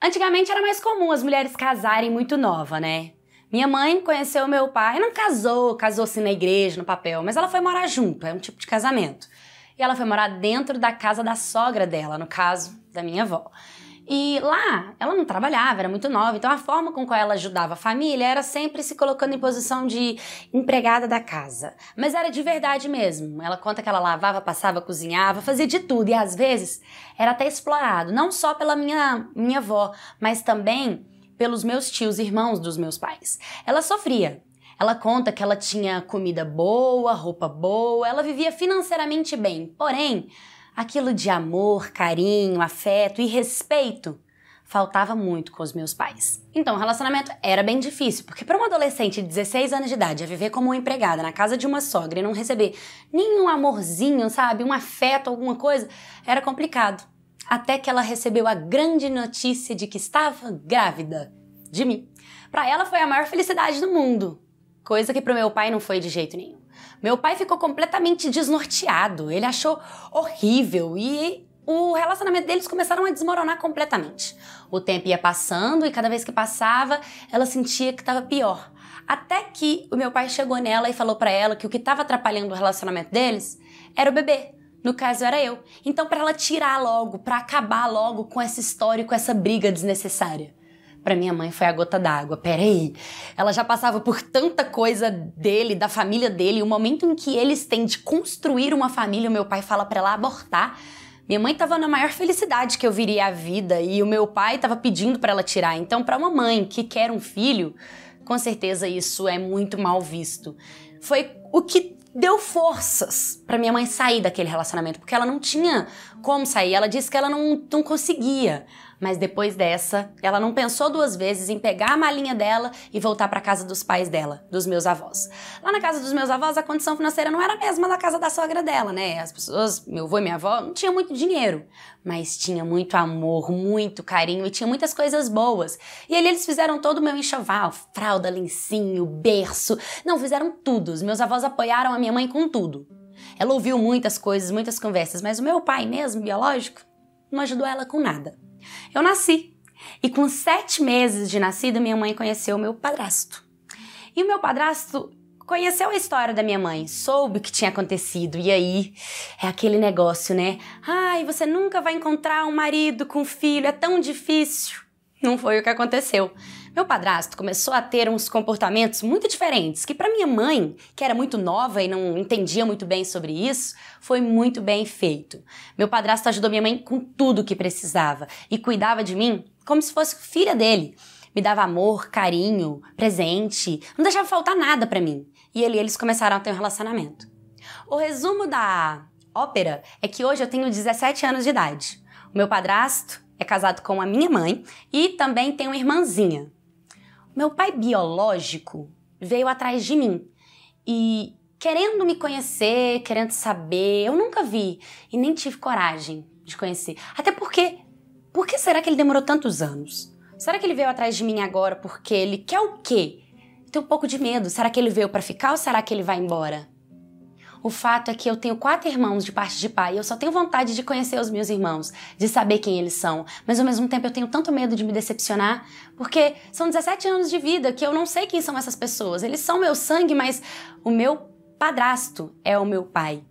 Antigamente era mais comum as mulheres casarem muito nova, né? Minha mãe conheceu meu pai, não casou, casou se assim na igreja, no papel, mas ela foi morar junto, é um tipo de casamento. E ela foi morar dentro da casa da sogra dela, no caso, da minha avó. E lá, ela não trabalhava, era muito nova, então a forma com qual ela ajudava a família era sempre se colocando em posição de empregada da casa. Mas era de verdade mesmo. Ela conta que ela lavava, passava, cozinhava, fazia de tudo e às vezes era até explorado, não só pela minha, minha avó, mas também pelos meus tios, irmãos dos meus pais. Ela sofria, ela conta que ela tinha comida boa, roupa boa, ela vivia financeiramente bem. Porém, Aquilo de amor, carinho, afeto e respeito faltava muito com os meus pais. Então, o relacionamento era bem difícil, porque para uma adolescente de 16 anos de idade a viver como uma empregada na casa de uma sogra e não receber nenhum amorzinho, sabe, um afeto, alguma coisa, era complicado. Até que ela recebeu a grande notícia de que estava grávida de mim. Para ela foi a maior felicidade do mundo, coisa que para o meu pai não foi de jeito nenhum. Meu pai ficou completamente desnorteado, ele achou horrível e o relacionamento deles começaram a desmoronar completamente. O tempo ia passando e cada vez que passava, ela sentia que estava pior. Até que o meu pai chegou nela e falou para ela que o que estava atrapalhando o relacionamento deles era o bebê. No caso era eu. Então para ela tirar logo, para acabar logo com essa história, com essa briga desnecessária para minha mãe foi a gota d'água. Peraí, ela já passava por tanta coisa dele, da família dele, o momento em que eles têm de construir uma família, o meu pai fala para ela abortar. Minha mãe estava na maior felicidade que eu viria à vida e o meu pai estava pedindo para ela tirar. Então, para uma mãe que quer um filho, com certeza isso é muito mal visto. Foi o que deu forças para minha mãe sair daquele relacionamento, porque ela não tinha como sair. Ela disse que ela não, não conseguia. Mas depois dessa, ela não pensou duas vezes em pegar a malinha dela e voltar para casa dos pais dela, dos meus avós. Lá na casa dos meus avós, a condição financeira não era a mesma da casa da sogra dela, né? As pessoas, meu avô e minha avó, não tinham muito dinheiro, mas tinha muito amor, muito carinho e tinha muitas coisas boas. E ali eles fizeram todo o meu enxoval, fralda, lencinho, berço. Não, fizeram tudo. Os meus avós apoiaram a minha mãe com tudo. Ela ouviu muitas coisas, muitas conversas, mas o meu pai mesmo, biológico, não ajudou ela com nada. Eu nasci e com sete meses de nascida, minha mãe conheceu meu padrasto. E o meu padrasto conheceu a história da minha mãe, soube o que tinha acontecido. E aí é aquele negócio, né? Ai, você nunca vai encontrar um marido com filho, é tão difícil. Não foi o que aconteceu. Meu padrasto começou a ter uns comportamentos muito diferentes, que para minha mãe, que era muito nova e não entendia muito bem sobre isso, foi muito bem feito. Meu padrasto ajudou minha mãe com tudo o que precisava e cuidava de mim como se fosse filha dele. Me dava amor, carinho, presente, não deixava faltar nada para mim. E ele, eles começaram a ter um relacionamento. O resumo da ópera é que hoje eu tenho 17 anos de idade. O meu padrasto é casado com a minha mãe e também tem uma irmãzinha. Meu pai biológico veio atrás de mim e querendo me conhecer, querendo saber, eu nunca vi e nem tive coragem de conhecer. Até porque, por que será que ele demorou tantos anos? Será que ele veio atrás de mim agora porque ele quer o quê? Tenho um pouco de medo. Será que ele veio para ficar ou será que ele vai embora? O fato é que eu tenho quatro irmãos de parte de pai e eu só tenho vontade de conhecer os meus irmãos, de saber quem eles são. Mas ao mesmo tempo eu tenho tanto medo de me decepcionar, porque são 17 anos de vida que eu não sei quem são essas pessoas. Eles são meu sangue, mas o meu padrasto é o meu pai.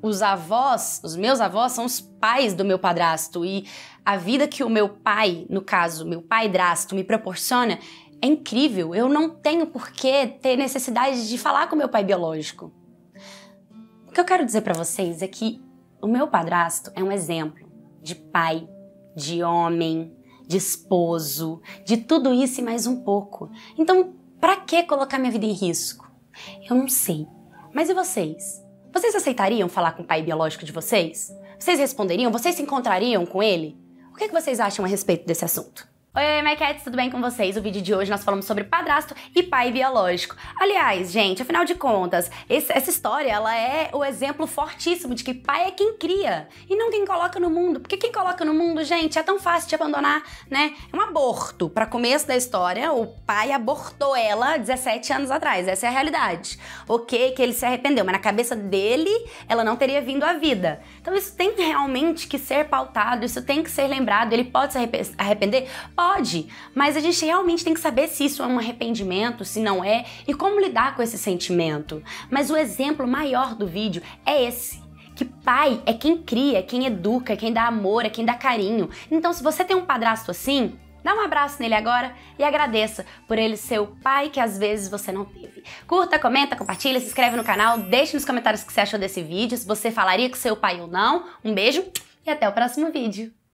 Os avós, os meus avós são os pais do meu padrasto e a vida que o meu pai, no caso, meu pai drasto, me proporciona é incrível. Eu não tenho por que ter necessidade de falar com meu pai biológico. O que eu quero dizer para vocês é que o meu padrasto é um exemplo de pai, de homem, de esposo, de tudo isso e mais um pouco. Então, para que colocar minha vida em risco? Eu não sei. Mas e vocês? Vocês aceitariam falar com o pai biológico de vocês? Vocês responderiam? Vocês se encontrariam com ele? O que, é que vocês acham a respeito desse assunto? Oi, my cats, tudo bem com vocês? O vídeo de hoje nós falamos sobre padrasto e pai biológico. Aliás, gente, afinal de contas, esse, essa história ela é o exemplo fortíssimo de que pai é quem cria e não quem coloca no mundo. Porque quem coloca no mundo, gente, é tão fácil de abandonar, né? É um aborto. Para começo da história, o pai abortou ela 17 anos atrás. Essa é a realidade. Ok, que ele se arrependeu, mas na cabeça dele, ela não teria vindo à vida. Então isso tem realmente que ser pautado, isso tem que ser lembrado. Ele pode se arrepender? Pode Pode, mas a gente realmente tem que saber se isso é um arrependimento, se não é e como lidar com esse sentimento. Mas o exemplo maior do vídeo é esse. Que pai é quem cria, é quem educa, é quem dá amor, é quem dá carinho. Então, se você tem um padrasto assim, Dá um abraço nele agora e agradeça por ele ser o pai que às vezes você não teve. Curta, comenta, compartilha, se inscreve no canal, deixe nos comentários o que você achou desse vídeo, se você falaria com seu pai ou não. Um beijo e até o próximo vídeo.